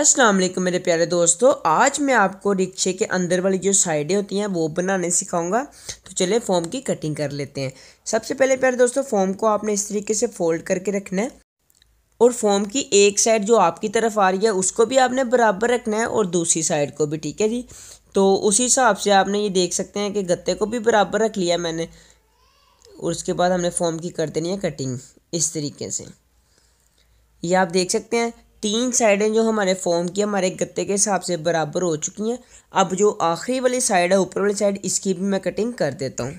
अस्सलाम वालेकुम मेरे प्यारे दोस्तों आज मैं आपको रिक्शे के अंदर वाली जो साइडें होती हैं वो बनाने सिखाऊंगा तो चलिए फॉर्म की कटिंग कर लेते हैं सबसे पहले प्यारे दोस्तों फॉर्म को आपने इस तरीके से फोल्ड करके रखना है और फॉर्म की एक साइड जो आपकी तरफ आ रही है उसको भी आपने बराबर रखना है और दूसरी साइड को भी ठीक है जी तो उसी हिसाब से आपने ये देख सकते हैं कि गत्ते को भी बराबर रख लिया मैंने और उसके बाद हमने फॉर्म की कर देनी है कटिंग इस तरीके से ये आप देख सकते हैं तीन साइडें जो हमारे फॉर्म की हमारे गत्ते के हिसाब से बराबर हो चुकी हैं अब जो आखिरी वाली साइड है ऊपर वाली साइड इसकी भी मैं कटिंग कर देता हूँ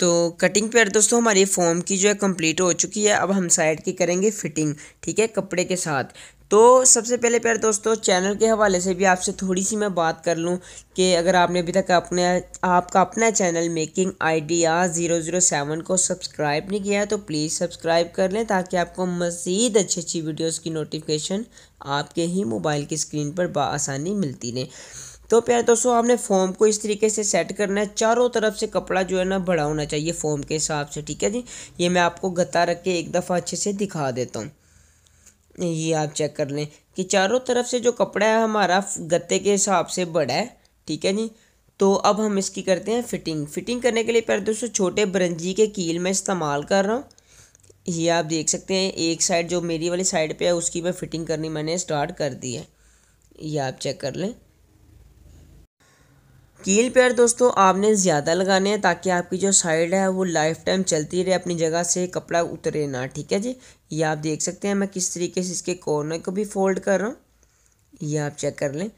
तो कटिंग पेयर दोस्तों हमारी फॉर्म की जो है कंप्लीट हो चुकी है अब हम साइड की करेंगे फिटिंग ठीक है कपड़े के साथ तो सबसे पहले प्यारे दोस्तों चैनल के हवाले से भी आपसे थोड़ी सी मैं बात कर लूँ कि अगर आपने अभी तक अपने आपका अपना channel Making Idea zero zero seven को सब्सक्राइब नहीं किया है तो प्लीज़ सब्सक्राइब कर लें ताकि आपको मज़ीद अच्छी अच्छी वीडियोज़ की नोटिफिकेशन आपके ही मोबाइल की स्क्रीन पर बसानी मिलती रहे तो प्यारे दोस्तों आपने फॉर्म को इस तरीके से सेट करना है चारों तरफ से कपड़ा जो है ना बड़ा होना चाहिए फॉर्म के हिसाब से ठीक है जी ये मैं आपको गत्ता रख के एक दफ़ा अच्छे से दिखा देता हूँ ये आप चेक कर लें कि चारों तरफ से जो कपड़ा है हमारा गत्ते के हिसाब से बड़ा है ठीक है जी तो अब हम इसकी करते हैं फिटिंग फिटिंग करने के लिए पहले दोस्तों छोटे बरंजी के कील में इस्तेमाल कर रहा हूँ ये आप देख सकते हैं एक साइड जो मेरी वाली साइड पे है उसकी मैं फिटिंग करनी मैंने स्टार्ट कर दी है ये आप चेक कर लें कील पेयर दोस्तों आपने ज़्यादा लगाने हैं ताकि आपकी जो साइड है वो लाइफ टाइम चलती रहे अपनी जगह से कपड़ा उतरे ना ठीक है जी ये आप देख सकते हैं मैं किस तरीके से इसके कॉर्नर को भी फोल्ड कर रहा हूँ ये आप चेक कर लें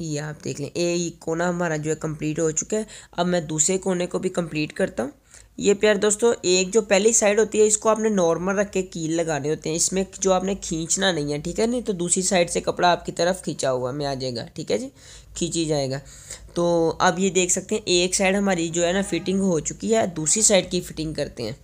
ये आप देख लें ए कोना हमारा जो है कंप्लीट हो चुका है अब मैं दूसरे कोने को भी कंप्लीट करता हूँ ये प्यार दोस्तों एक जो पहली साइड होती है इसको आपने नॉर्मल रख के कील लगाने होते हैं इसमें जो आपने खींचना नहीं है ठीक है नहीं तो दूसरी साइड से कपड़ा आपकी तरफ खींचा हुआ में आ जाएगा ठीक है जी खींची जाएगा तो अब ये देख सकते हैं एक साइड हमारी जो है ना फिटिंग हो चुकी है दूसरी साइड की फिटिंग करते हैं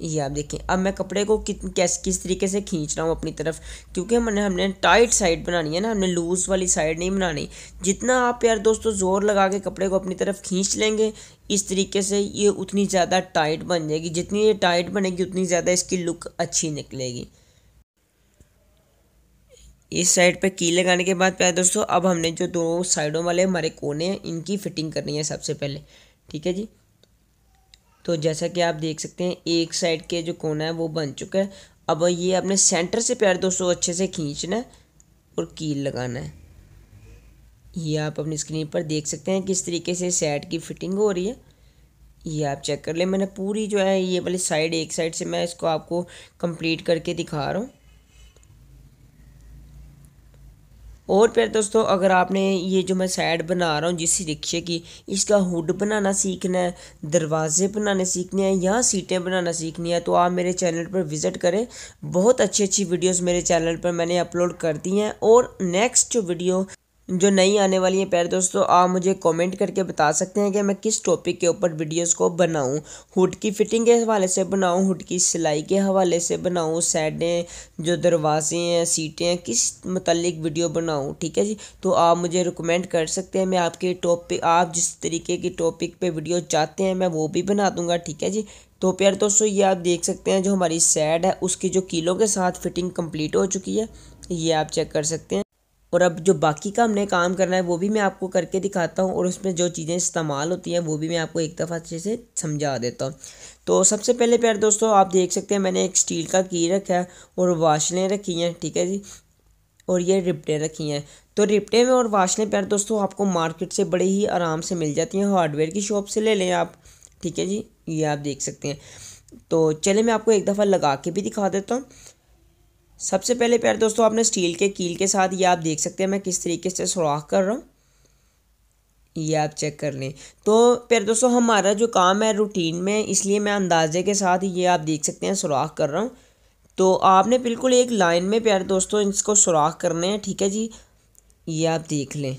ये आप देखें अब मैं कपड़े को कित किस, किस तरीके से खींच रहा हूँ अपनी तरफ क्योंकि हमने हमने टाइट साइड बनानी है ना हमने लूज़ वाली साइड नहीं बनानी जितना आप यार दोस्तों ज़ोर लगा के कपड़े को अपनी तरफ खींच लेंगे इस तरीके से ये उतनी ज़्यादा टाइट बन जाएगी जितनी ये टाइट बनेगी उतनी ज़्यादा इसकी लुक अच्छी निकलेगी इस साइड पर की लगाने के बाद प्यार दोस्तों अब हमने जो दो साइडों वाले हमारे कोने हैं इनकी फिटिंग करनी है सबसे पहले ठीक है जी तो जैसा कि आप देख सकते हैं एक साइड के जो कोना है वो बन चुका है अब ये अपने सेंटर से प्यार दोस्तों अच्छे से खींचना है और कील लगाना है ये आप अपनी स्क्रीन पर देख सकते हैं किस तरीके से सेट की फिटिंग हो रही है ये आप चेक कर लें मैंने पूरी जो है ये वाली साइड एक साइड से मैं इसको आपको कंप्लीट करके दिखा रहा हूँ और फिर दोस्तों अगर आपने ये जो मैं साइड बना रहा हूँ जिस रिक्शे की इसका हुड बनाना सीखना है दरवाजे बनाने सीखने हैं या सीटें बनाना सीखनी है तो आप मेरे चैनल पर विज़िट करें बहुत अच्छी अच्छी वीडियोस मेरे चैनल पर मैंने अपलोड कर दी हैं और नेक्स्ट जो वीडियो जो नई आने वाली हैं प्यारे दोस्तों आप मुझे कमेंट करके बता सकते हैं कि मैं किस टॉपिक के ऊपर वीडियोस को बनाऊं हुड की फिटिंग के हवाले से बनाऊं हुड की सिलाई के हवाले से बनाऊं सैडें जो दरवाजे हैं सीटें हैं किस मतलब वीडियो बनाऊं ठीक है जी तो आप मुझे रिकमेंड कर सकते हैं मैं आपके टॉपिक आप जिस तरीके की टॉपिक पर वीडियो चाहते हैं मैं वो भी बना दूँगा ठीक है जी तो प्यार दोस्तों ये आप देख सकते हैं जो हमारी सैड है उसकी जो कीलों के साथ फिटिंग कम्प्लीट हो चुकी है ये आप चेक कर सकते हैं और अब जो बाकी का हमने काम करना है वो भी मैं आपको करके दिखाता हूँ और उसमें जो चीज़ें इस्तेमाल होती हैं वो भी मैं आपको एक दफ़ा अच्छे से समझा देता हूँ तो सबसे पहले प्यार दोस्तों आप देख सकते हैं मैंने एक स्टील का की रखा है और वाशलें रखी हैं ठीक है जी और ये रिपटें रखी हैं तो रिपटे में और वाशलें प्यार दोस्तों आपको मार्केट से बड़े ही आराम से मिल जाती हैं हार्डवेयर की शॉप से ले लें आप ठीक है जी ये आप देख सकते हैं तो चले मैं आपको एक दफ़ा लगा के भी दिखा देता हूँ सबसे पहले प्यार दोस्तों आपने स्टील के कील के साथ ये आप देख सकते हैं मैं किस तरीके से सुराख कर रहा हूँ ये आप चेक कर लें तो प्यार दोस्तों हमारा जो काम है रूटीन में इसलिए मैं अंदाजे के साथ ये आप देख सकते हैं सुराख कर रहा हूँ तो आपने बिल्कुल एक लाइन में प्यार दोस्तों इसको सुराख करना है ठीक है जी ये आप देख लें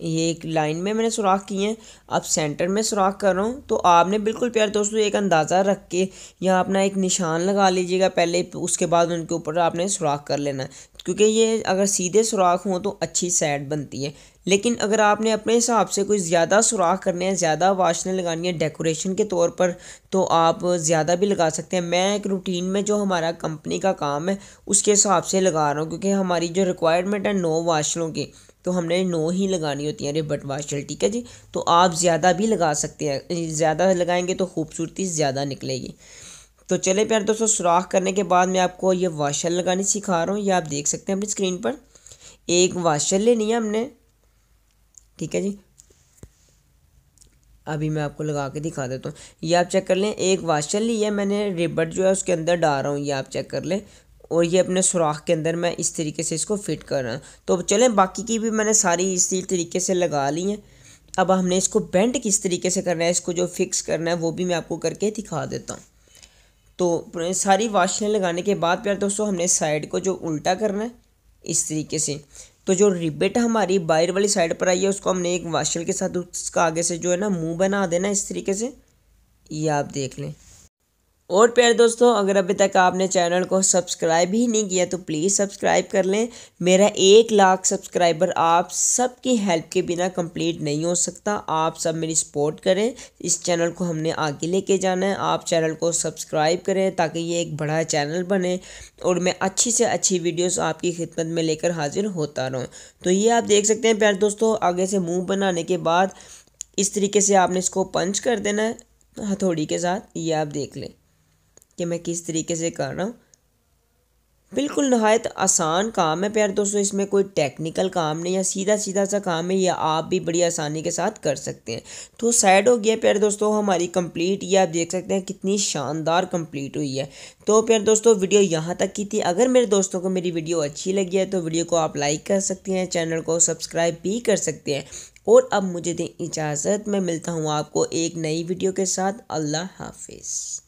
ये एक लाइन में मैंने सुराख किए हैं अब सेंटर में सुराख कर रहा हूँ तो आपने बिल्कुल प्यार दोस्तों एक अंदाज़ा रख के या अपना एक निशान लगा लीजिएगा पहले उसके बाद उनके ऊपर आपने सुराख कर लेना है क्योंकि ये अगर सीधे सुराख हों तो अच्छी सैड बनती है लेकिन अगर आपने अपने हिसाब से कोई ज़्यादा सुराख करने हैं ज़्यादा वाशने लगानी है डेकोरेशन के तौर पर तो आप ज़्यादा भी लगा सकते हैं मैं एक रूटीन में जो हमारा कंपनी का काम है उसके हिसाब से लगा रहा हूँ क्योंकि हमारी जो रिक्वायरमेंट है नौ वाशनों की तो हमने नो ही लगानी होती है अरे बट वाशल ठीक है जी तो आप ज़्यादा भी लगा सकते हैं ज़्यादा लगाएंगे तो खूबसूरती ज़्यादा निकलेगी तो चले प्यार दोस्तों सुराख करने के बाद मैं आपको ये वाशल लगानी सिखा रहा हूँ ये आप देख सकते हैं अपनी स्क्रीन पर एक वाशल लेनी है हमने ठीक है जी अभी मैं आपको लगा के दिखा देता हूँ ये आप चेक कर लें एक वाशल ली है मैंने रिबट जो है उसके अंदर डाल रहा हूँ ये आप चेक कर लें और ये अपने सुराख के अंदर मैं इस तरीके से इसको फिट कर रहा हूँ तो चलें बाकी की भी मैंने सारी इसी तरीके से लगा ली हैं अब हमने इसको बेंट किस तरीके से करना है इसको जो फिक्स करना है वो भी मैं आपको करके दिखा देता हूँ तो सारी वाशने लगाने के बाद प्यार दोस्तों हमने साइड को जो उल्टा करना है इस तरीके से तो जो रिबेट हमारी बाहर वाली साइड पर आई है उसको हमने एक वाशल के साथ उसका आगे से जो है ना मुंह बना देना इस तरीके से ये आप देख लें और प्यारे दोस्तों अगर अभी तक आपने चैनल को सब्सक्राइब ही नहीं किया तो प्लीज़ सब्सक्राइब कर लें मेरा एक लाख सब्सक्राइबर आप सबकी हेल्प के बिना कंप्लीट नहीं हो सकता आप सब मेरी सपोर्ट करें इस चैनल को हमने आगे लेके जाना है आप चैनल को सब्सक्राइब करें ताकि ये एक बड़ा चैनल बने और मैं अच्छी से अच्छी वीडियोज़ आपकी खिदमत में लेकर हाजिर होता रहूँ तो ये आप देख सकते हैं प्यारे दोस्तों आगे से मुँह बनाने के बाद इस तरीके से आपने इसको पंच कर देना है हथौड़ी के साथ ये आप देख लें कि मैं किस तरीके से कर रहा हूँ बिल्कुल नहायत आसान काम है प्यार दोस्तों इसमें कोई टेक्निकल काम नहीं या सीधा सीधा सा काम है यह आप भी बड़ी आसानी के साथ कर सकते हैं तो साइड हो गया प्यार दोस्तों हमारी कंप्लीट ये आप देख सकते हैं कितनी शानदार कंप्लीट हुई है तो प्यार दोस्तों वीडियो यहाँ तक की थी अगर मेरे दोस्तों को मेरी वीडियो अच्छी लगी है तो वीडियो को आप लाइक कर सकते हैं चैनल को सब्सक्राइब भी कर सकते हैं और अब मुझे दें इजाज़त मैं मिलता हूँ आपको एक नई वीडियो के साथ अल्लाह हाफिज़